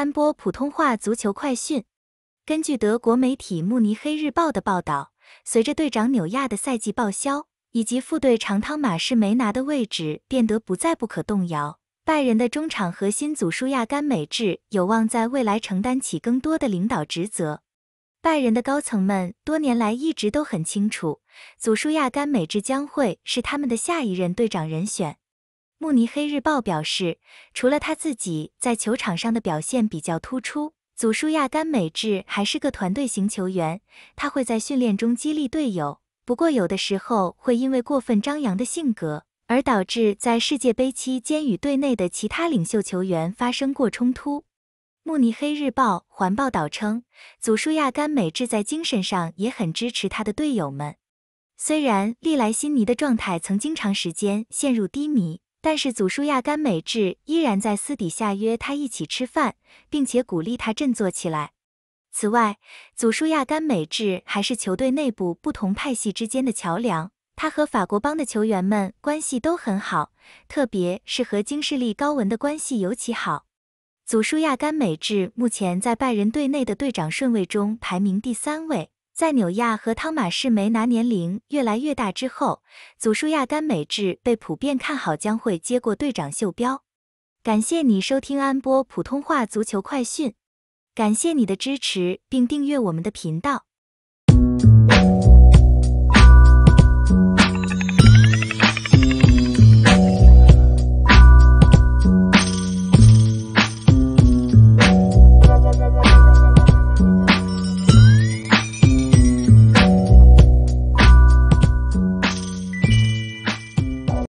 三波普通话足球快讯。根据德国媒体《慕尼黑日报》的报道，随着队长纽亚的赛季报销，以及副队长汤马士梅拿的位置变得不再不可动摇，拜仁的中场核心祖舒亚甘美治有望在未来承担起更多的领导职责。拜仁的高层们多年来一直都很清楚，祖舒亚甘美治将会是他们的下一任队长人选。慕尼黑日报表示，除了他自己在球场上的表现比较突出，祖舒亚甘美智还是个团队型球员，他会在训练中激励队友。不过，有的时候会因为过分张扬的性格而导致在世界杯期间与队内的其他领袖球员发生过冲突。慕尼黑日报还报道称，祖舒亚甘美智在精神上也很支持他的队友们。虽然利莱辛尼的状态曾经长时间陷入低迷。但是祖叔亚甘美智依然在私底下约他一起吃饭，并且鼓励他振作起来。此外，祖叔亚甘美智还是球队内部不同派系之间的桥梁，他和法国帮的球员们关系都很好，特别是和京士力高文的关系尤其好。祖舒亚甘美智目前在拜仁队内的队长顺位中排名第三位。在纽亚和汤马士梅拿年龄越来越大之后，祖舒亚甘美智被普遍看好将会接过队长袖标。感谢你收听安波普通话足球快讯，感谢你的支持并订阅我们的频道。